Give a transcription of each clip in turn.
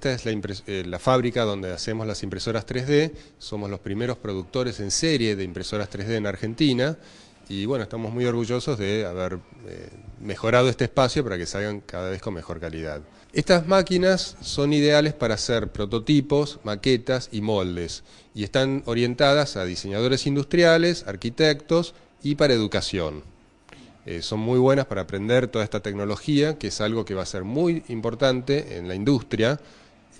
Esta es eh, la, fábrica donde hacemos las impresoras 3D, somos los primeros productores en serie de impresoras 3D en Argentina y bueno, estamos muy orgullosos de haber eh, mejorado este espacio para que salgan cada vez con mejor calidad. Estas máquinas son ideales para hacer prototipos, maquetas y moldes y están orientadas a diseñadores industriales, arquitectos y para educación. Eh, son muy buenas para aprender toda esta tecnología, que es algo que va a ser muy importante en la industria,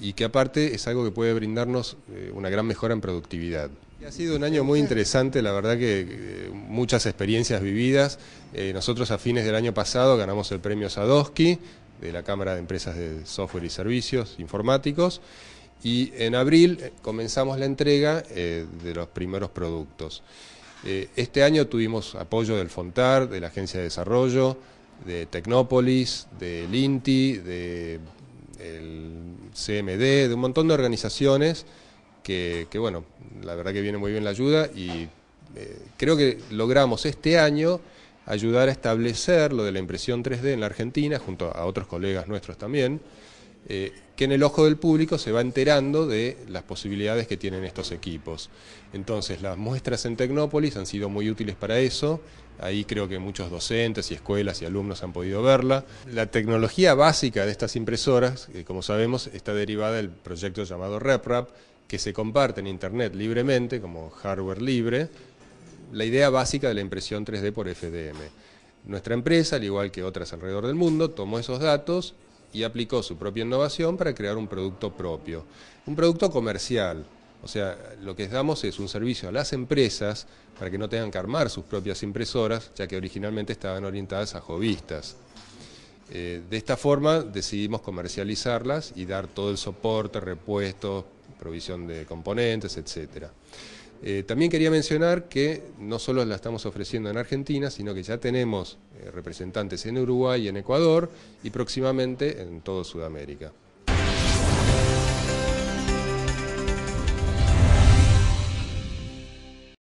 y que aparte es algo que puede brindarnos eh, una gran mejora en productividad. Ha sido un año muy interesante, la verdad que muchas experiencias vividas. Eh, nosotros a fines del año pasado ganamos el premio Sadowski de la Cámara de Empresas de Software y Servicios Informáticos y en abril eh, comenzamos la entrega de los primeros productos. este año tuvimos apoyo del Fontar, de la Agencia de Desarrollo, de Tecnópolis, del INTI, de el CMD, de un montón de organizaciones que, bueno, la verdad que viene muy bien la ayuda y eh, creo que logramos este año ayudar a establecer lo de la impresión 3D en la Argentina, junto a otros colegas nuestros también, eh, que en el ojo del público se va enterando de las posibilidades que tienen estos equipos. Entonces, las muestras en Tecnópolis han sido muy útiles para eso. Ahí creo que muchos docentes y escuelas y alumnos han podido verla. La tecnología básica de estas impresoras, como sabemos, está derivada del proyecto llamado RepRap, que se comparte en Internet libremente, como hardware libre, la idea básica de la impresión 3D por FDM. Nuestra empresa, al igual que otras alrededor del mundo, tomó esos datos y aplicó su propia innovación para crear un producto propio, un producto comercial. O sea, lo que damos es un servicio a las empresas para que no tengan que armar sus propias impresoras, ya que originalmente estaban orientadas a jovistas. Eh, de esta forma decidimos comercializarlas y dar todo el soporte, repuestos, provisión de componentes, etcétera. Eh, también quería mencionar que no solo la estamos ofreciendo en Argentina, sino que ya tenemos eh, representantes en Uruguay, y en Ecuador y próximamente en todo Sudamérica.